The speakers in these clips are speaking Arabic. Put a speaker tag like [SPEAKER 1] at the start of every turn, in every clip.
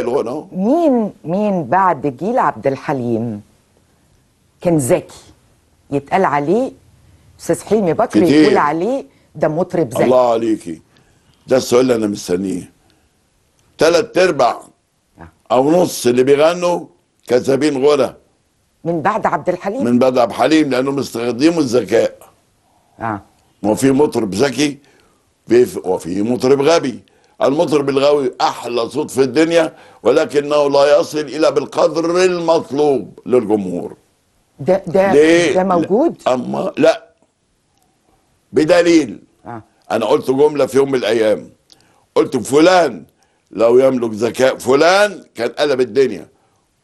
[SPEAKER 1] الغنى مين مين بعد جيل عبد الحليم كان ذكي يتقال عليه استاذ حلمي بكري يقول عليه ده مطرب ذكي الله
[SPEAKER 2] عليكي ده السؤال اللي انا مستنيه ثلاث ارباع آه. او نص اللي بيغنوا كذابين غنى
[SPEAKER 1] من بعد عبد الحليم
[SPEAKER 2] من بعد عبد الحليم لانهم مستخدموا الذكاء اه وفي مطرب ذكي وفي مطرب غبي المطرب الغاوي احلى صوت في الدنيا ولكنه لا يصل الى بالقدر المطلوب للجمهور
[SPEAKER 1] ده ده
[SPEAKER 2] ده موجود لا. اما لا بدليل آه. انا قلت جمله في يوم من الايام قلت فلان لو يملك ذكاء فلان كان قلب الدنيا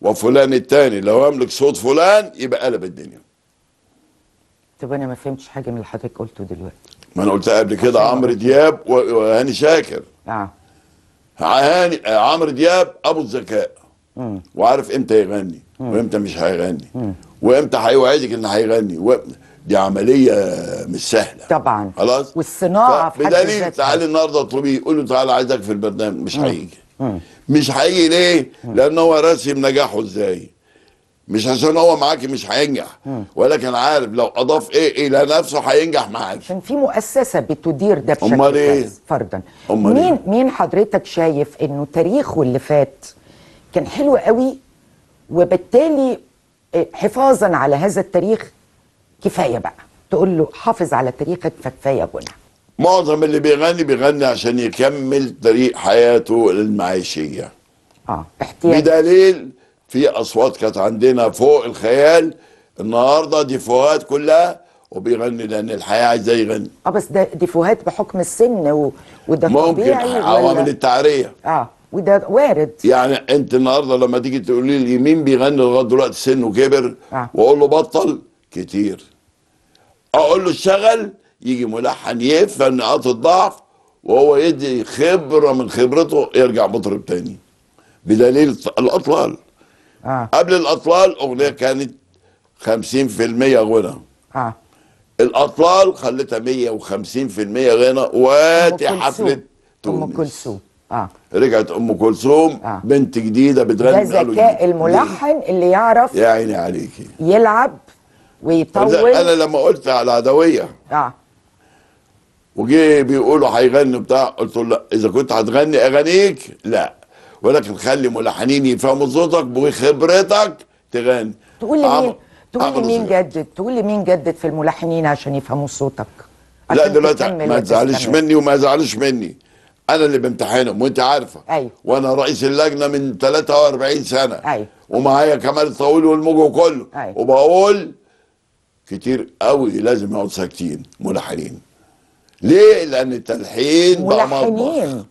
[SPEAKER 2] وفلان الثاني لو يملك صوت فلان يبقى قلب الدنيا
[SPEAKER 1] طب انا ما فهمتش حاجه من اللي حضرتك قلته دلوقتي
[SPEAKER 2] ما انا قلتها قبل كده عمرو دياب وهاني شاكر نعم هاني عمرو دياب ابو الذكاء وعارف امتى يغني وامتى مش هيغني وامتى هيوعدك ان هيغني و... دي عمليه مش سهله طبعا خلاص
[SPEAKER 1] والصناعه في حد بدليل
[SPEAKER 2] تعالي النهارده اطلبيه قول له تعالى عايزك في البرنامج مش هيجي مش هيجي ليه؟ لان هو راسم نجاحه ازاي؟ مش عشان هو معاكي مش هينجح ولكن عارف لو اضاف ايه ايه لنفسه هينجح معاكي
[SPEAKER 1] عشان في مؤسسه بتدير ده بشكل امال ايه فردا أمال إيه؟ مين إيه؟ مين حضرتك شايف انه تاريخه اللي فات كان حلو قوي وبالتالي آه، حفاظا على هذا التاريخ كفايه بقى تقول له حافظ على تاريخك فكفايه جنى
[SPEAKER 2] معظم اللي بيغني بيغني عشان يكمل طريق حياته المعيشيه اه احتياج بدليل في اصوات كانت عندنا فوق الخيال النهارده دي فوهات كلها وبيغني لان الحياه عايزاه يغني
[SPEAKER 1] اه بس ده دي فوهات بحكم السن و... وده ممكن عوامل
[SPEAKER 2] التعريه
[SPEAKER 1] اه وده وارد
[SPEAKER 2] يعني انت النهارده لما تيجي تقولي لي مين بيغني لغايه دلوقتي سنه كبر آه. واقول له بطل كتير اقول له اشتغل يجي ملحن يفهم نقاط الضعف وهو يدي خبره من خبرته يرجع مطرب تاني بدليل الاطلال آه. قبل الاطلال اغنيه كانت 50% غنى آه. الاطلال خلتها 150% غنى واتي حفله تونس ام
[SPEAKER 1] كلثوم اه
[SPEAKER 2] رجعت ام كلثوم آه. بنت جديده بتغني ده ذكاء الملحن
[SPEAKER 1] اللي يعرف يا
[SPEAKER 2] عيني عليكي يلعب ويطول انا لما قلت على عدويه اه وجي بيقولوا هيغني بتاع قلت له لا اذا كنت هتغني اغانيك لا ولكن خلي ملحنين يفهموا صوتك بخبرتك تغني
[SPEAKER 1] تقول لي مين تقول لي مين جدد تقول لي مين جدد في الملحنين عشان يفهموا صوتك
[SPEAKER 2] عشان لا دلوقتي ما تزعلش مني وما تزعلش مني انا اللي بامتحنهم وانت عارفه ايوه وانا رئيس اللجنه من 43 سنه ايوه ومعايا كمال الطويل والموجو كله أيوه. وبقول كتير قوي لازم يقعدوا ساكتين ملحنين ليه لان التلحين بقى
[SPEAKER 1] مطبخ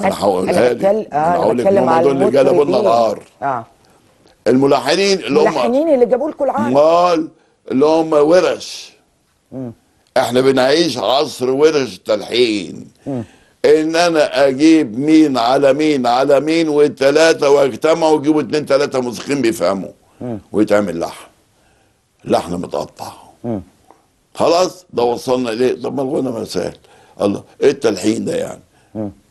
[SPEAKER 1] انا هقولها لك آه، انا هقول لك هم دول اللي جلبوا لنا العار اه
[SPEAKER 2] الملحنين اللي هم الملاحنين
[SPEAKER 1] اللي جابوا لكم العار امال
[SPEAKER 2] اللي هم ورش م. احنا بنعيش عصر ورش التلحين ان انا اجيب مين على مين على مين والتلاته واجتمعوا ويجيبوا اتنين تلاته موسيقيين بيفهموا ويتعمل لحن لحن متقطع خلاص ده وصلنا ليه طب ما الغنى ما سهل الله ايه التلحين ده يعني
[SPEAKER 1] م.